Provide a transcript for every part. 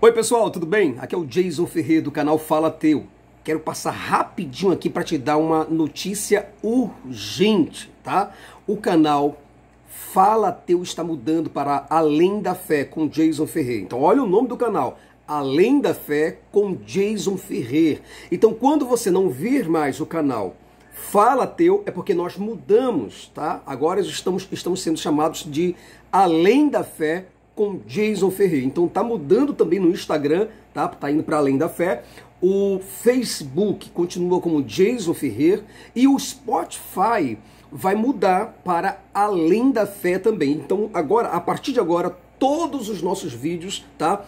Oi pessoal, tudo bem? Aqui é o Jason Ferreira do canal Fala Teu. Quero passar rapidinho aqui para te dar uma notícia urgente, tá? O canal Fala Teu está mudando para Além da Fé com Jason Ferreira. Então olha o nome do canal, Além da Fé com Jason Ferreira. Então quando você não vir mais o canal Fala Teu é porque nós mudamos, tá? Agora estamos, estamos sendo chamados de Além da Fé com Jason Ferreira. Então tá mudando também no Instagram, tá? Tá indo para além da fé. O Facebook continua como Jason Ferreira e o Spotify vai mudar para além da fé também. Então agora, a partir de agora, todos os nossos vídeos, tá?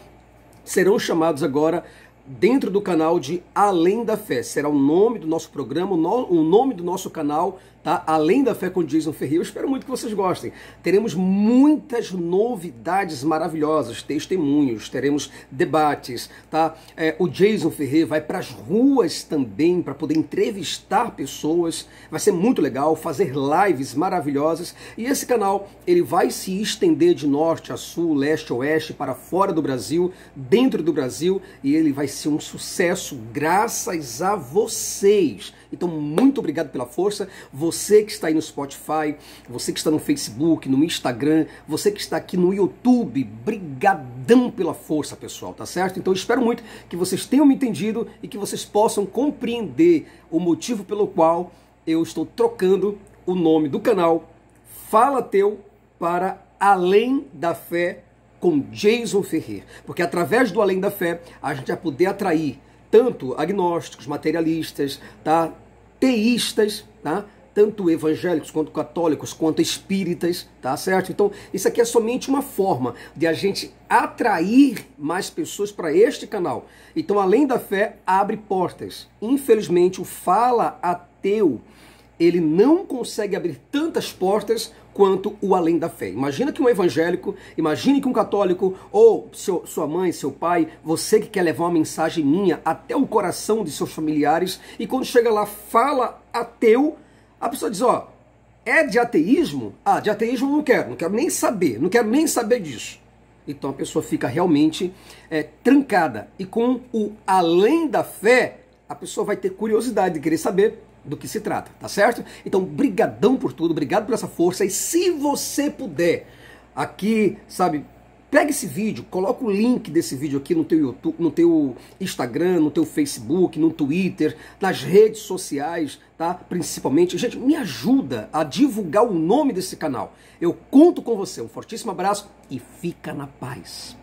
Serão chamados agora dentro do canal de Além da Fé. Será o nome do nosso programa, o nome do nosso canal, Tá? Além da fé com Jason Ferreira, eu espero muito que vocês gostem. Teremos muitas novidades maravilhosas, testemunhos, teremos debates, tá? É, o Jason Ferreira vai para as ruas também para poder entrevistar pessoas, vai ser muito legal, fazer lives maravilhosas e esse canal ele vai se estender de norte a sul, leste a oeste, para fora do Brasil, dentro do Brasil e ele vai ser um sucesso graças a vocês então, muito obrigado pela força. Você que está aí no Spotify, você que está no Facebook, no Instagram, você que está aqui no YouTube, brigadão pela força, pessoal, tá certo? Então, espero muito que vocês tenham me entendido e que vocês possam compreender o motivo pelo qual eu estou trocando o nome do canal Fala Teu para Além da Fé com Jason Ferrer. Porque através do Além da Fé, a gente vai poder atrair tanto agnósticos, materialistas, tá? teístas, tá? tanto evangélicos quanto católicos, quanto espíritas, tá certo? Então, isso aqui é somente uma forma de a gente atrair mais pessoas para este canal. Então, além da fé, abre portas. Infelizmente, o fala ateu ele não consegue abrir tantas portas quanto o além da fé. Imagina que um evangélico, imagine que um católico, ou seu, sua mãe, seu pai, você que quer levar uma mensagem minha até o coração de seus familiares, e quando chega lá, fala ateu, a pessoa diz, ó, é de ateísmo? Ah, de ateísmo não quero, não quero nem saber, não quero nem saber disso. Então a pessoa fica realmente é, trancada. E com o além da fé, a pessoa vai ter curiosidade de querer saber do que se trata, tá certo? Então, brigadão por tudo, obrigado por essa força e se você puder aqui, sabe, pega esse vídeo, coloca o link desse vídeo aqui no teu YouTube, no teu Instagram, no teu Facebook, no Twitter, nas redes sociais, tá? Principalmente, gente, me ajuda a divulgar o nome desse canal. Eu conto com você. Um fortíssimo abraço e fica na paz.